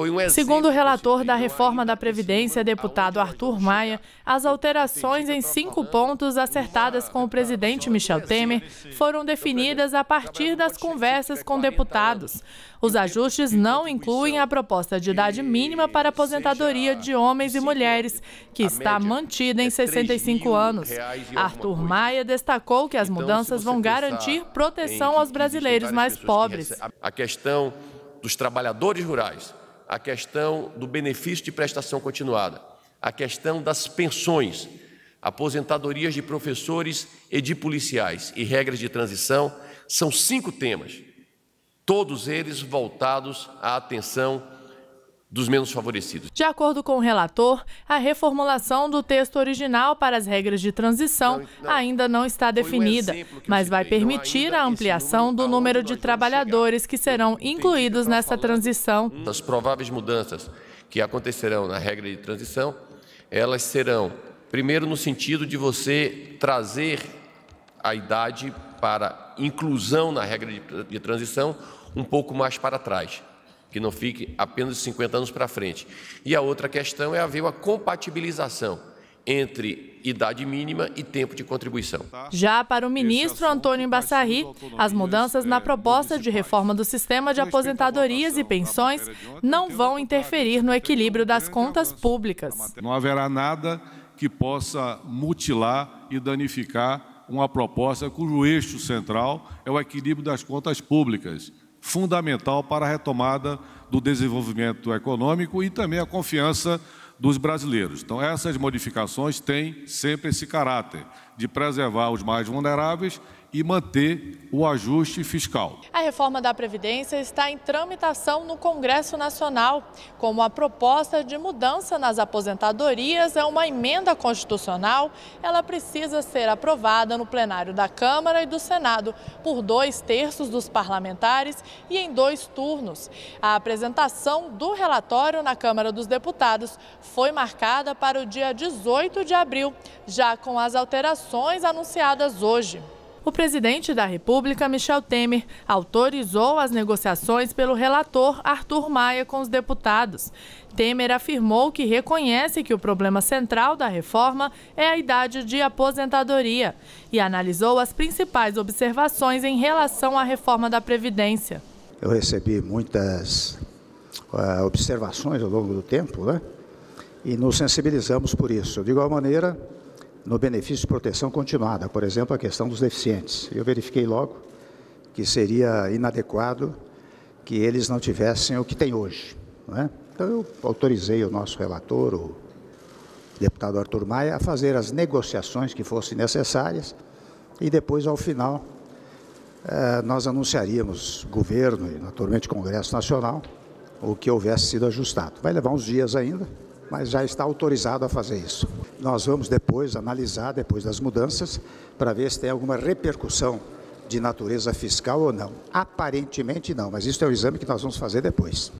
Um Segundo o relator da reforma da Previdência, deputado Arthur Maia, as alterações em cinco pontos acertadas com o presidente Michel Temer foram definidas a partir das conversas com deputados. Os ajustes não incluem a proposta de idade mínima para aposentadoria de homens e mulheres, que está mantida é em 65 anos. Arthur Maia destacou que as então, mudanças vão garantir proteção aos tipo brasileiros mais pobres. É a questão dos trabalhadores rurais a questão do benefício de prestação continuada, a questão das pensões, aposentadorias de professores e de policiais e regras de transição, são cinco temas, todos eles voltados à atenção dos menos favorecidos. De acordo com o relator, a reformulação do texto original para as regras de transição não, não. ainda não está definida, um mas vai permitir a ampliação do número de trabalhadores que serão incluídos tá nessa transição. As prováveis mudanças que acontecerão na regra de transição, elas serão, primeiro, no sentido de você trazer a idade para inclusão na regra de transição um pouco mais para trás que não fique apenas 50 anos para frente. E a outra questão é haver uma compatibilização entre idade mínima e tempo de contribuição. Tá. Já para o ministro Antônio Bassarri, as mudanças na é, proposta de reforma do sistema de aposentadorias e pensões não vão interferir no equilíbrio das contas públicas. Não haverá nada que possa mutilar e danificar uma proposta cujo eixo central é o equilíbrio das contas públicas fundamental para a retomada do desenvolvimento econômico e também a confiança dos brasileiros. Então, essas modificações têm sempre esse caráter de preservar os mais vulneráveis e manter o ajuste fiscal. A reforma da Previdência está em tramitação no Congresso Nacional, como a proposta de mudança nas aposentadorias é uma emenda constitucional. Ela precisa ser aprovada no plenário da Câmara e do Senado por dois terços dos parlamentares e em dois turnos. A apresentação do relatório na Câmara dos Deputados foi marcada para o dia 18 de abril, já com as alterações anunciadas hoje. O presidente da República, Michel Temer, autorizou as negociações pelo relator Arthur Maia com os deputados. Temer afirmou que reconhece que o problema central da reforma é a idade de aposentadoria e analisou as principais observações em relação à reforma da Previdência. Eu recebi muitas uh, observações ao longo do tempo, né? E nos sensibilizamos por isso. De igual maneira, no benefício de proteção continuada, por exemplo, a questão dos deficientes. Eu verifiquei logo que seria inadequado que eles não tivessem o que tem hoje. É? Então, eu autorizei o nosso relator, o deputado Arthur Maia, a fazer as negociações que fossem necessárias e depois, ao final, eh, nós anunciaríamos, governo e, naturalmente, Congresso Nacional, o que houvesse sido ajustado. Vai levar uns dias ainda, mas já está autorizado a fazer isso. Nós vamos depois analisar, depois das mudanças, para ver se tem alguma repercussão de natureza fiscal ou não. Aparentemente não, mas isso é o exame que nós vamos fazer depois.